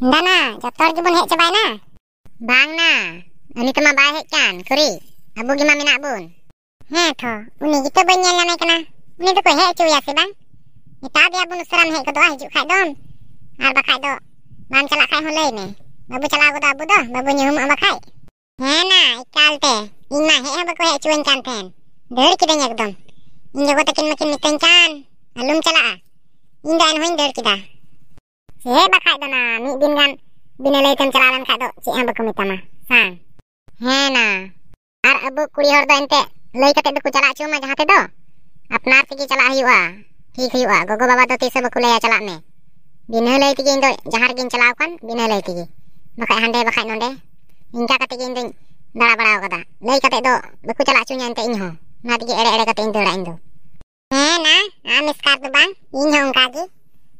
ᱫᱟᱱᱟ ᱡᱚᱛᱚ ᱦᱚᱲ ᱜᱮᱵᱚᱱ ᱦᱮᱡ ᱪᱟᱵᱟᱭᱱᱟ ᱵᱟᱝ ᱱᱟ ᱩᱱᱤ ᱛᱚᱢᱟ ᱵᱟᱭ ᱦᱮᱡ ᱠᱟᱱ ᱠᱷᱩᱨᱤ ᱟᱵᱚ ᱜᱮᱢᱟ ᱢᱮᱱᱟᱜ ᱵᱚᱱ ᱦᱮᱸ ᱛᱚ ᱩᱱᱤ ᱜᱮᱛᱚ ᱵᱟᱹᱧ ᱧᱮᱞ ᱧᱟᱢᱮ ᱠᱟᱱᱟ ᱩᱱᱤ ᱫᱚᱠᱚ ᱦᱮᱡ ᱦᱚᱪᱚᱭᱟ ᱥᱮ ᱵᱟᱝ ᱢᱮᱛᱟ ᱫᱮᱭᱟ ᱵᱚᱱ ᱩᱥᱟᱹᱨᱟᱢ ᱦᱮᱡ ᱜᱚᱫᱚᱜᱼᱟ ᱦᱤᱡᱩᱜ ᱠᱷᱟᱡ ᱫᱚᱢ ᱟᱨ ᱵᱟᱠᱷᱟᱡ ᱫᱚ ᱵᱟᱢ ᱪᱟᱞᱟᱜ ᱠᱷᱟᱡ ᱦᱚᱸ ᱞᱟᱹᱭ ᱢᱮ ᱵᱟᱵᱚ ᱪᱟᱞᱟᱣ ᱜᱚᱫᱚᱜᱼᱟ ᱟᱵᱚ ᱫᱚ ᱵᱟᱵᱚ ᱧᱩᱦᱩᱢᱚᱜᱼᱟ ᱵᱟᱠᱷᱟᱡ ᱦᱮᱸ ᱱᱟ ᱮᱠᱟᱞᱛᱮ ᱤᱧ ᱢᱟ ᱦᱮᱡ ᱦᱚᱸ ᱵᱟᱠᱚ ᱦᱮᱡ ᱦᱚᱪᱚᱣᱟᱹᱧ ᱠᱟᱱ ᱛᱟᱦᱮᱱ ᱫᱟᱹᱲ ᱠᱤᱫᱟᱹᱧ ᱮᱠᱫᱚᱢ ᱤᱧ ᱜᱚᱜᱚ ᱛᱟᱹᱠᱤᱱ ᱢᱟᱠᱤᱱ ᱢᱤᱛᱟᱹᱧ ᱠᱟᱱ ᱟᱞᱚᱢ ᱪᱟᱞᱟᱜᱼᱟ ᱤᱧ ᱫᱚ ᱮᱱᱦᱚᱸᱧ ᱫᱟᱹᱲ ᱠᱮᱫᱟ hebat kak itu nah mik din kan bina e lecam ceralan kak itu cik yang berkumit sama sang he na ar abu e kulihor tu ente lei katik tu ku calak cuma jahat itu apnar tiki calak hiu ah kik hiu gogo baba tu tisa berkulaya calak ni bina lei tiki itu jahar gin calak bina lei tiki bakai handai bakai nonde hingga katik itu dara barau kata lei katik tu beku calak cuma ente inho nanti ere ere katik itu rindu he na amis kartu bang inho ungkagi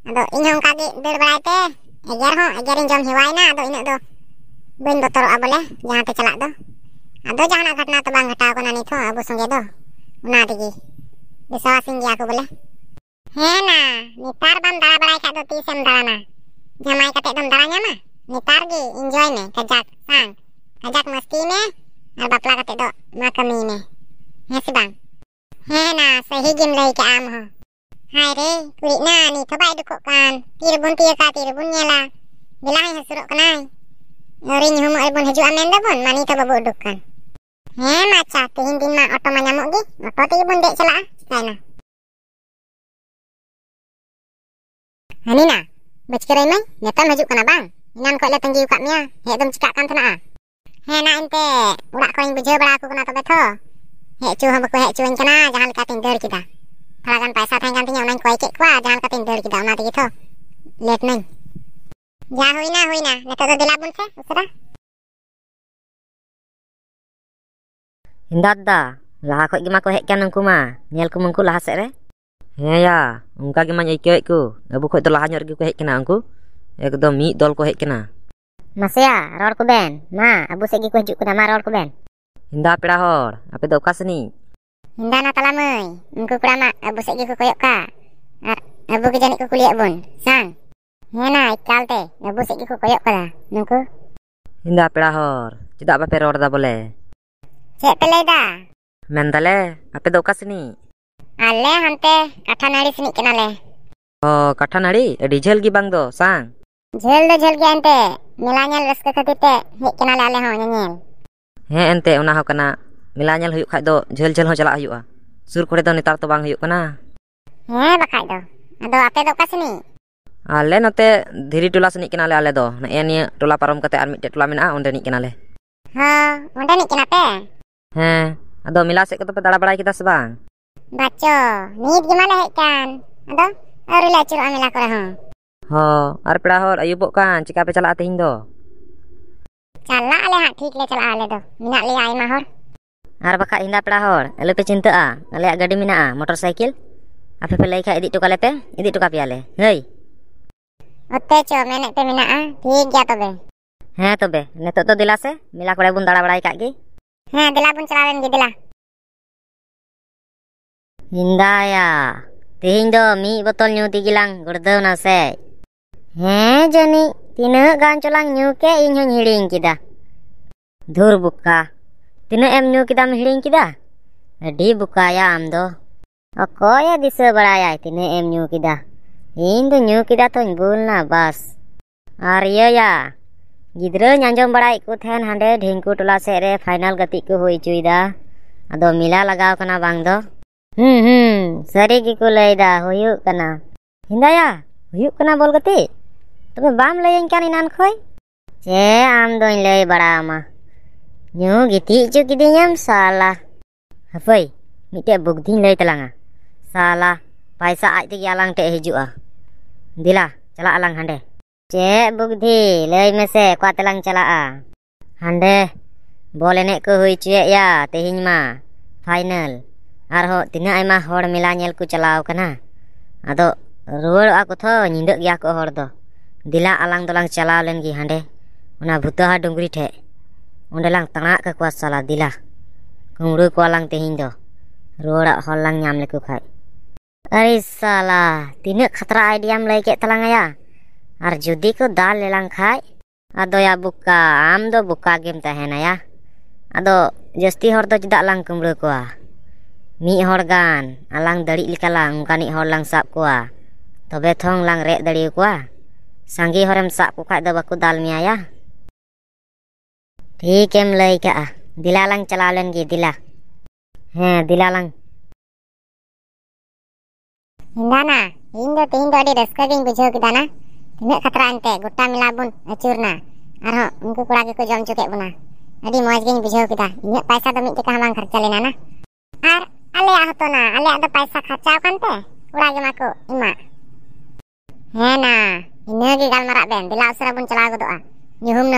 aduh inyong kagi bir balate, ejer ho, ejer injom hiwai na ado inyo do. Bun botol abo le, jangan te celak do. Ado jangan angkat na tebang kata aku nan itu abo sungge do. Una digi. Bisa wasing ji aku boleh He na, nitar bam dala balai kak do tisem dala na. Jamai kate dom mah Nitar gi enjoy nih kajak sang. Kajak meski ne, alba pelak kate do, maka mi si bang. He na, sehigim lei ke amu ho. Haire kurina ni thabai dukok kan tirbun tirka tirbun nyela bilahi hasurok kanai Nuri ni humo albon haju amen da bon mani tabo boduk kan He macha tihin din ma oto manyamok gi oto ti bun dek celak kaina Hanina bachkerai mai netam haju kana bang inan ko le tanggi ukat mia he dum cikak kan tana He na ente urak ko ing bujau bara aku kana tobe Hek He cu hamba ko he cuin kana jahal kating kita perasaan pasal pengen kantinya main kue cek kuah jangan ketin kita mati gitu lihat neng ya hui nah hui nah neta indah da lah kok gimana kau hekian nengku ma ku mengku lah sere ya ya gimana ikut ku kau itu lah hanya ya, ya? ku ya kau mi dol ku ya ror ku ma abu segi ku hujuk ku nama indah pira apa itu kasih indah natalamai ku kurama abu segi ku koyok ka abu ke janik ku kuliah bun sang hena ikal te abu segi ku koyok kada nungku inda pelahor tidak apa peror da boleh cek pelai da mentale ape do kasni ale hante katha nari sini kenale oh katha nari adi jhel gi bang do sang jhel do jhel gi ante mila nyel raska khatir te hik kenale ale ho nyel he ᱮᱱᱛᱮ ᱚᱱᱟ ho ᱠᱟᱱᱟ milanya ᱧᱮᱞ ᱦᱩᱭᱩᱜ ᱠᱷᱟᱡ ᱫᱚ ᱡᱷᱟᱹᱞ ᱡᱷᱟᱹᱞ ᱦᱚᱸ ᱪᱟᱞᱟᱜ ah sur kore do nitar to bang hiuk kana he bakai do ado ape do kasini ale note dhiri tula sini kinale ale do na e iya nia tula parom kate ar mitte tula mena onde ni kinale ha onde ni kinape he ado mila se kato padala kita sebang bacho ni gimana hekan ado ari la curu amila kore ha ar pra hor ayubok kan cika pe chala ate hindo chala ale ha thik le chala ale do mina le ai mahor ar ah. ah. kak indah pelahor, hor elu pe chintaa ale gaadi minaa motorcycle ape pe laikha edi tukale pe edi tukapi ale hei utte cho menak pe minaa thik ja tobe ha tobe neto to dilase mila kore bun daada badai kaat gi ha dilab bun chalaen gi dilaa inda ya tehin do botol nyu digilang gurdau na se ha jani tina gan nyu ke inhon nyiling kita, dur buka. ᱛᱤᱱᱟᱹᱜ ᱮᱢ ᱧᱩ ᱠᱮᱫᱟᱢ ᱦᱤᱲᱤᱧ ᱠᱮᱫᱟ ᱟᱹᱰᱤ ᱵᱩᱠᱟᱭᱟ ᱟᱢ ᱫᱚ ᱚᱠᱚᱭᱮ ᱫᱤᱥᱟᱹ ᱵᱟᱲᱟᱭᱟᱭ ᱛᱤᱱᱟᱹᱜ ᱮᱢ ᱧᱩ ᱠᱮᱫᱟ ᱤᱧ ᱫᱚ ᱧᱩ ᱠᱮᱫᱟ ᱛᱚᱧ ᱵᱩᱞᱱᱟ ᱵᱟᱥ ᱟᱨ ᱤᱭᱟᱹᱭᱟ ᱜᱤᱫᱽᱨᱟᱹᱧ ᱟᱸᱡᱚᱢ ᱵᱟᱲᱟᱭᱮᱫ ᱠᱚ ᱛᱟᱦᱮᱱ ᱦᱟᱸᱰᱮ ᱰᱷᱤᱝᱠᱩ ᱴᱚᱞᱟ ᱥᱮᱫ ᱨᱮ ᱯᱷᱟᱭᱱᱟᱞ ᱜᱟᱛᱮᱜ ᱠᱚ ᱦᱩᱭ ᱦᱚᱪᱚᱭᱮᱫᱟ ᱟᱫᱚ ᱢᱮᱞᱟ ᱞᱟᱜᱟᱣ ᱠᱟᱱᱟ ᱵᱟᱝ ᱫᱚ ᱦᱩᱸ ᱦᱩᱸ ᱥᱟᱹᱨᱤ ᱜᱮᱠᱚ ᱞᱟᱹᱭᱫᱟ ᱦᱩᱭᱩᱜ ᱠᱟᱱᱟ ᱦᱮᱸᱫᱟᱭᱟ ᱦᱩᱭᱩᱜ ᱠᱟᱱᱟ ᱵᱚᱞ ᱜᱟᱛᱮᱜ ᱛᱚᱵᱮ ᱵᱟᱢ ᱞᱟᱹᱭᱟᱹᱧ ᱠᱟᱱ ᱮᱱᱟᱱ ᱠᱷᱚᱡ ᱪᱮ ᱟᱢ ᱫᱚᱧ ᱞᱟᱹᱭ ᱵᱟᱲᱟ ᱟᱢᱟ Nyo giti cu giti nyam salah. Hafai, mite bukti lai telanga. Ah. Salah, paisa ai tik yalang te heju a. Ah. Dila, cala alang hande. Cek bukti lai mese kwa telang cala ah. Hande, boleh nek ku hui ya, tehin ma. Final. Arho, tina ai ma hor mila ku cala au kana. Ado, ah. ruwal aku to nyinduk ya aku hor to. Dila alang tolang cala len gi hande. Una butuh hadung gri undalang tanga ke kuas salah dilah. Kumru kualang tehindo. Ruora holang nyam leku kai. Ari salah, tinuk khatra idiam leke telangaya. aya. Ar judi ko dal lelang kai. Ado ya buka, am do buka game tahen ya. Ado justi hor do jeda lang kumru kua. Mi hor gan, alang dari ikalang kani hor lang sap kua. Tobe thong lang rek dari kua. Sanggi horem sap kukai do baku dal mi aya. Ya. Ikem ah. lagi ka ah. Dila lang calalan gi dila. Ha, dila lang. Indana, na. Hindo te hindo ade deskaring bujo ki dana. Tene khatra ante Aro ungku kuragi ko jom cuke buna. Adi moaj gi bujo ki ta. Inya paisa demi ki ka mang kharcha lena na. Ar ale ah na. Ale ada paisa kacau kante. te. Kuragi ma ima. Ha na. Inya gi gal marak ben dila usra bun calago do ah.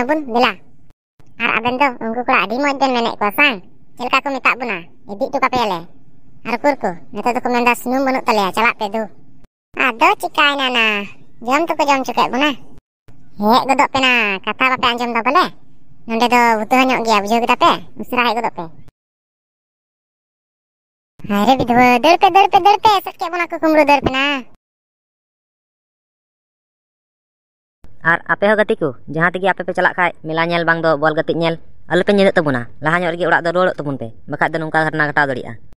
bun dila. Harap benda, ungu kula di modern nenek kuasang. Jelka aku minta buna, edik tu kapele. Harukurku, nanti tu komentar senyum bunuk tali ya, calak pedu. Aduh, cikai nana. Jom tu ke jom cukai buna. Hek duduk pena, kata apa yang jom dua pele. Nanti tu butuh hanya ugi abu jauh kita pe, mesra hek duduk pe. Hari bidu, derpe, derpe, derpe, sakit pun aku kumru derpe na. ar ape ho gatiku jahat apa ape pe chalak khai mila nyel bang do bol gatik nyel alu pe nyedok tabuna lagi urak do rolok tabun pe bakat do karena karna dori ah